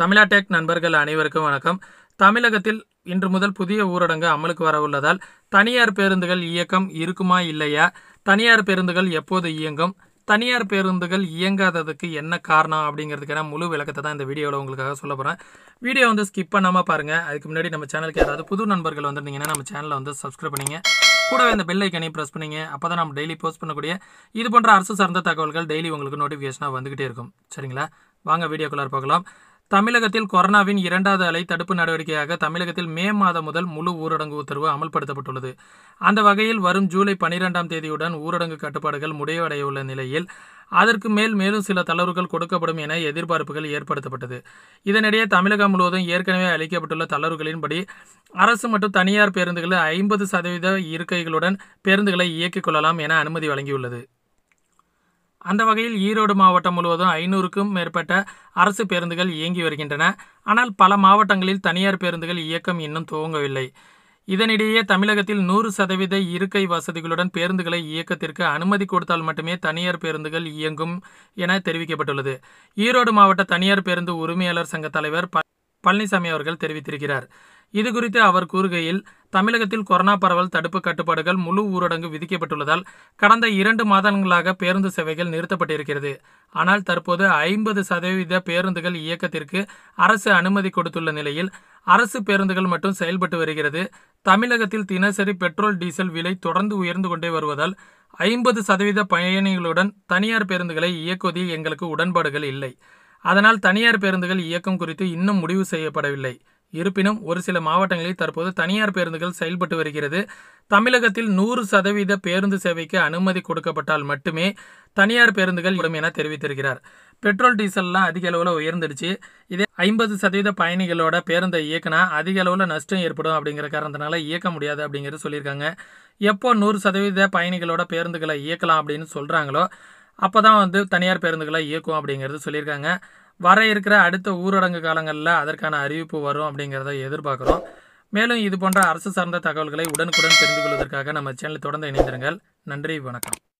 தமிழா டெக் நண்பர்கள் அனைவருக்கும் வணக்கம் தமிழகத்தில் இன்று முதல் புதிய ஊரடங்கு அமலுக்கு வரவுள்ளதால் தனியார் பேருந்துகள் இயக்கம் இருக்குமா இல்லையா தனியார் பேருந்துகள் எப்போது இயங்கும் தனியார் பேருந்துகள் இயங்காததுக்கு என்ன காரணம் அப்படிங்கிறதுக்கான முழு விளக்கத்தை தான் இந்த வீடியோவில் உங்களுக்காக சொல்ல போகிறேன் வீடியோ வந்து ஸ்கிப் பண்ணாமல் பாருங்கள் அதுக்கு முன்னாடி நம்ம சேனலுக்கு யாராவது புது நண்பர்கள் வந்துருந்தீங்கன்னா நம்ம சேனலை வந்து சப்ஸ்கிரைப் பண்ணிங்க கூடவே இந்த பெல் ஐக்கனையும் ப்ரெஸ் பண்ணிங்க அப்போ தான் நம்ம டெய்லி போஸ்ட் பண்ணக்கூடிய இது போன்ற அரசு சார்ந்த தகவல்கள் டெய்லி உங்களுக்கு நோட்டிஃபிகேஷனாக வந்துகிட்டே இருக்கும் சரிங்களா வாங்க வீடியோக்குள்ளார் பார்க்கலாம் தமிழகத்தில் கொரோனாவின் இரண்டாவது அலை தடுப்பு நடவடிக்கையாக தமிழகத்தில் மே மாதம் முதல் முழு ஊரடங்கு உத்தரவு அமல்படுத்தப்பட்டுள்ளது அந்த வகையில் வரும் ஜூலை பனிரெண்டாம் தேதியுடன் ஊரடங்கு கட்டுப்பாடுகள் முடிவடையவுள்ள நிலையில் அதற்கு மேல் மேலும் சில தளர்வுகள் கொடுக்கப்படும் என எதிர்பார்ப்புகள் ஏற்படுத்தப்பட்டது இதனிடையே தமிழகம் முழுவதும் ஏற்கனவே அளிக்கப்பட்டுள்ள தளர்வுகளின்படி அரசு மற்றும் தனியார் பேருந்துகளில் ஐம்பது சதவீத இருக்கைகளுடன் பேருந்துகளை இயக்கிக் கொள்ளலாம் என அனுமதி வழங்கியுள்ளது அந்த வகையில் ஈரோடு மாவட்டம் முழுவதும் ஐநூறுக்கும் மேற்பட்ட அரசு பேருந்துகள் இயங்கி வருகின்றன ஆனால் பல மாவட்டங்களில் தனியார் பேருந்துகள் இயக்கம் இன்னும் துவங்கவில்லை இதனிடையே தமிழகத்தில் நூறு சதவீத இருக்கை வசதிகளுடன் பேருந்துகளை இயக்கத்திற்கு அனுமதி கொடுத்தால் மட்டுமே தனியார் பேருந்துகள் இயங்கும் என தெரிவிக்கப்பட்டுள்ளது ஈரோடு மாவட்ட தனியார் பேருந்து உரிமையாளர் சங்க தலைவர் பழனிசாமி அவர்கள் தெரிவித்திருக்கிறார் இது குறித்து அவர் கூறுகையில் தமிழகத்தில் கொரோனா பரவல் தடுப்பு கட்டுப்பாடுகள் முழு ஊரடங்கு விதிக்கப்பட்டுள்ளதால் கடந்த இரண்டு மாதங்களாக பேருந்து சேவைகள் நிறுத்தப்பட்டிருக்கிறது ஆனால் தற்போது ஐம்பது சதவீத பேருந்துகள் இயக்கத்திற்கு அரசு அனுமதி கொடுத்துள்ள நிலையில் அரசு பேருந்துகள் மட்டும் செயல்பட்டு வருகிறது தமிழகத்தில் தினசரி பெட்ரோல் டீசல் விலை தொடர்ந்து உயர்ந்து கொண்டே வருவதால் ஐம்பது சதவீத பயணிகளுடன் தனியார் பேருந்துகளை இயக்குவதில் எங்களுக்கு உடன்பாடுகள் இல்லை அதனால் தனியார் பேருந்துகள் இயக்கம் குறித்து இன்னும் முடிவு செய்யப்படவில்லை இருப்பினும் ஒரு சில மாவட்டங்களில் தற்போது தனியார் பேருந்துகள் செயல்பட்டு வருகிறது தமிழகத்தில் நூறு சதவீத பேருந்து சேவைக்கு அனுமதி கொடுக்கப்பட்டால் மட்டுமே தனியார் பேருந்துகள் விடும் என தெரிவித்திருக்கிறார் பெட்ரோல் டீசல்லாம் அதிக அளவில் உயர்ந்துடுச்சு இதே ஐம்பது சதவீத பயணிகளோட பேருந்தை இயக்கினா அதிக அளவில் நஷ்டம் ஏற்படும் அப்படிங்கிற காரணத்தினால இயக்க முடியாது அப்படிங்கிறது சொல்லியிருக்காங்க எப்போ நூறு சதவீத பயணிகளோட பேருந்துகளை இயக்கலாம் அப்படின்னு சொல்கிறாங்களோ அப்போ தான் வந்து தனியார் பேருந்துகளை இயக்கும் அப்படிங்கிறது சொல்லியிருக்காங்க வர இருக்கிற அடுத்த ஊரடங்கு காலங்களில் அதற்கான அறிவிப்பு வரும் அப்படிங்கிறத எதிர்பார்க்குறோம் மேலும் இது போன்ற அரசு சார்ந்த தகவல்களை உடனுக்குடன் தெரிந்து கொள்வதற்காக நம்ம சேனல் தொடர்ந்து இணைந்திருங்கள் நன்றி வணக்கம்